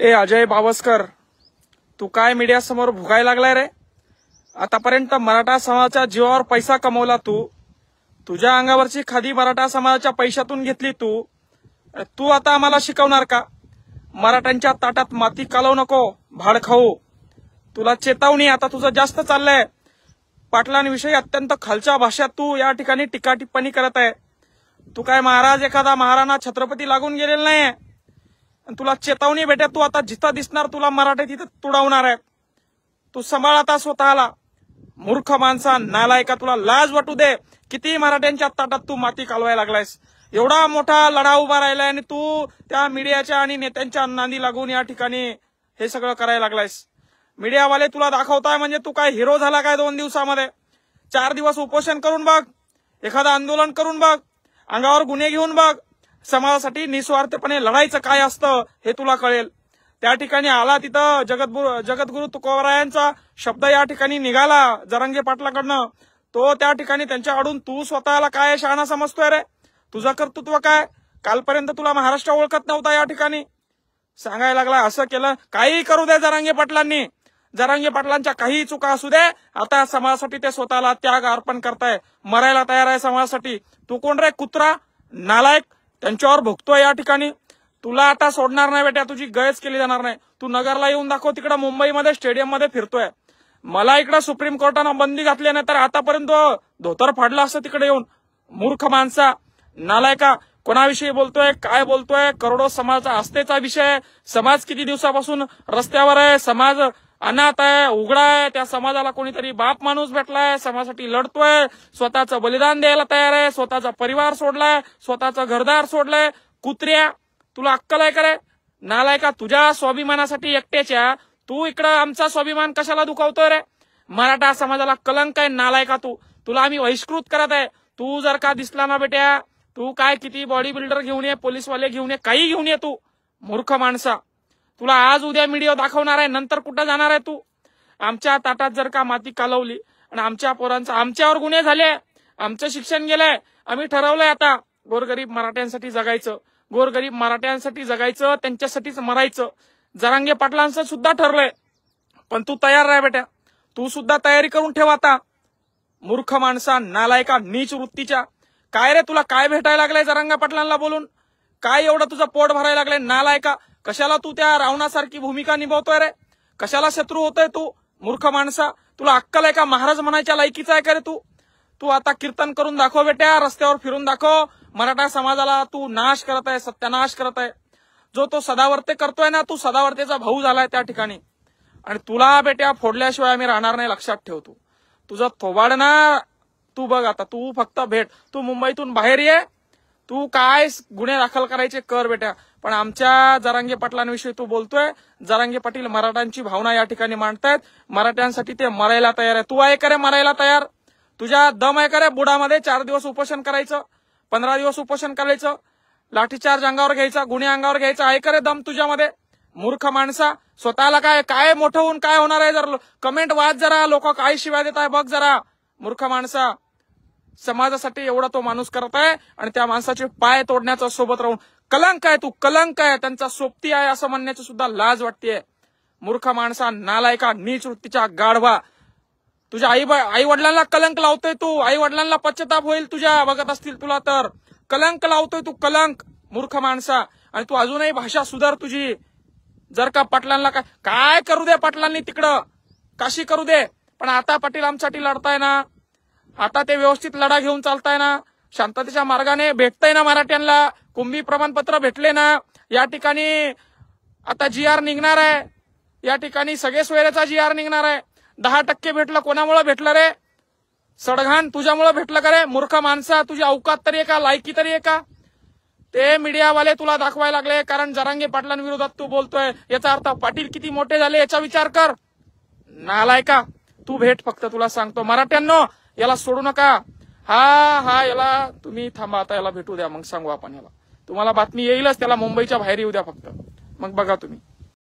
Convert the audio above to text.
ए अजय बावस्कर तू काय मीडियासमोर भुगाय लागलाय रे आतापर्यंत मराठा समाजाच्या जीवावर पैसा कमवला तू तुझ्या अंगावरची खादी मराठा समाजाच्या पैशातून घेतली तू तू आता आम्हाला शिकवणार का मराठ्यांच्या ताटात माती कालवू नको भाड खाऊ तुला चेतावणी आता तुझं जास्त चाललंय पाटलांविषयी अत्यंत खालच्या भाषेत तू या ठिकाणी टीका टिप्पणी करत आहे तू काय महाराज एखादा महाराणा छत्रपती लागून गेलेला नाही तुला चेतावणी बेटा तू आता जिथं दिसणार तुला मराठी तिथं तुडवणार आहे तू सांभाळ आता स्वतःला मूर्ख माणसा का तुला लाज वाटू दे किती मराठ्यांच्या ताटात तू माती कालवायला लागलायस एवढा मोठा लढा उभा राहिलाय आणि तू त्या मीडियाच्या आणि नेत्यांच्या नांदी लागून या ठिकाणी हे सगळं करायला लागलायस मीडियावाले तुला दाखवताय म्हणजे तू काय हिरो झाला काय दोन दिवसामध्ये चार दिवस उपोषण करून बघ एखादं आंदोलन करून बघ अंगावर गुन्हे घेऊन बघ समाजासाठी निस्वार्थपणे लढायचं काय असतं हे तुला कळेल त्या ठिकाणी आला तिथं जगद्गुरु जगद्गुरु तुकोबरायांचा शब्द या ठिकाणी निघाला जरंगे पाटलाकडनं तो त्या ठिकाणी त्यांच्याकडून तू स्वतःला काय शहाणा समजतोय रे तुझं कर्तृत्व काय कालपर्यंत तुला महाराष्ट्र ओळखत नव्हता या ठिकाणी सांगायला लागला असं केलं काही करू दे जरांगे पाटलांनी जरांगे पाटलांच्या काही चुका असू दे आता समाजासाठी ते स्वतःला त्याग अर्पण करताय मरायला तयार आहे समाजासाठी तू कोण रे कुत्रा नालायक त्यांच्यावर भोगतोय या ठिकाणी तुला आता सोडणार नाही बेटा तुझी गैस केली जाणार नाही तू नगरला येऊन दाखव तिकडे मुंबईमध्ये मध्ये फिरतोय मला इकडे सुप्रीम कोर्टानं बंदी घातली नाही तर आतापर्यंत धोतर फाडला असतं तिकडे येऊन मूर्ख माणसा नालायका कोणाविषयी बोलतोय काय बोलतोय करोडो समाज आस्थेचा विषय समाज किती दिवसापासून रस्त्यावर आहे समाज अनाथ आहे उघडा आहे त्या समाजाला कोणीतरी बाप माणूस भेटलाय समाजासाठी लढतोय स्वतःचं बलिदान द्यायला तयार आहे स्वतःचा परिवार सोडलाय स्वतःचं घरदार सोडलाय कुत्र्या तुला अक्कल आहे करे नालाय का तुझ्या स्वाभिमानासाठी एकट्याच्या तू इकडं आमचा स्वाभिमान कशाला दुखावतोय रे मराठा समाजाला कलंक आहे नालाय का तू तुला आम्ही बहिष्कृत करत आहे तू जर का दिसला ना बेट्या तू काय किती बॉडी बिल्डर घेऊन ये पोलीसवाले घेऊन ये काही घेऊन ये तू मूर्ख माणसा तुला आज उद्या मीडिया दाखवणार आहे नंतर कुठं जाणार आहे तू आमच्या ताटात जर का माती कालवली आणि आमच्या पोरांचा आमच्यावर गुन्हे झाले आमचं शिक्षण गेलंय आम्ही ठरवलंय आता गोरगरीब मराठ्यांसाठी जगायचं गोरगरीब मराठ्यांसाठी जगायचं त्यांच्यासाठीच मरायचं जरांगे पाटलांचं सुद्धा ठरलंय पण तू तयार राह बेट्या तू सुद्धा तयारी करून ठेव आता मूर्ख माणसा नालायका नीच वृत्तीच्या काय रे तुला काय भेटायला लागलंय जरांगा पाटलांना बोलून काय एवढं तुझं पोट भरायला लागलंय नालायका कशाला तू त्या रावणासारखी भूमिका निभावतोय रे कशाला शत्रू होतोय तू मूर्ख माणसा तुला अक्कल आहे का महाराज म्हणायच्या लायकीचा आहे का रे तू तू आता कीर्तन करून दाखव बेट्या रस्त्यावर फिरून दाखव मराठा समाजाला तू नाश करत आहे सत्यानाश करत आहे जो तो सदावर्ते करतोय ना तू सदावर्तेचा भाऊ झालाय त्या ठिकाणी आणि तुला बेट्या फोडल्याशिवाय आम्ही राहणार नाही लक्षात ठेव तू तुझं थोबाड ना तू बघ आता तू फक्त भेट तू मुंबईतून बाहेर ये तू काय गुन्हे दाखल करायचे कर बेट्या पण आमच्या जरांगे पाटलांविषयी तू बोलतोय जरांगे पाटील मराठ्यांची भावना या ठिकाणी मांडतायत मराठ्यांसाठी ते मरायला तयार आहे तू आहे का रे मरायला तयार तुझ्या दम आहे का रे बुडामध्ये चार दिवस उपोषण करायचं पंधरा दिवस उपोषण करायचं लाठीचार्ज अंगावर घ्यायचा गुन्हे अंगावर घ्यायचा आहे का रे दम तुझ्यामध्ये मूर्ख माणसा स्वतःला काय काय मोठं होऊन काय होणार आहे जर कमेंट वाच जरा लोक काय शिवाय देत आहे बघ जरा मूर्ख माणसा समाजासाठी एवढा तो माणूस करत आहे आणि त्या माणसाचे पाय तोडण्याचा सोबत राहून कलंक आहे तू कलंक आहे त्यांचा सोबती आहे असं म्हणण्याची सुद्धा लाज वाटते मूर्ख माणसा नालायका नीच वृत्तीचा गाढवा तुझ्या आई आई वडिलांना कलंक लावतोय तू आई वडिलांना पश्चाताप होईल तुझ्या बघत असतील तुला तर कलंक लावतोय तू कलंक मूर्ख माणसा आणि तू अजूनही भाषा सुधार तुझी जर का पाटलांना काय काय करू दे पाटलांनी तिकडं काशी करू दे पण आता पाटील आमच्यासाठी लढताय ना आता ते व्यवस्थित लढा घेऊन चालताय ना शांततेच्या मार्गाने भेटतंय ना मराठ्यांना कुंभी प्रमाणपत्र भेटले ना या ठिकाणी आता जी आर निघणार आहे या ठिकाणी सगळे सोयऱ्याचा जी आर निघणार आहे दहा टक्के भेटलं कोणामुळे भेटलं रे सडघाण तुझ्यामुळे भेटलं का रे मूर्ख माणसा तुझी अवकात तरी आहे का लायकी तरी आहे का ते मीडियावाले तुला दाखवायला लागले कारण जरांगे पाटलांविरोधात तू बोलतोय याचा अर्थ पाटील किती मोठे झाले याचा विचार कर नालायका तू भेट फक्त तुला सांगतो मराठ्यांनो याला सोडू नका हा हा याला तुम्ही थांबा आता याला भेटू द्या मग सांगू आपण याला तुम्हाला बातमी येईलच त्याला मुंबईच्या बाहेर येऊ द्या फक्त मग बघा तुम्ही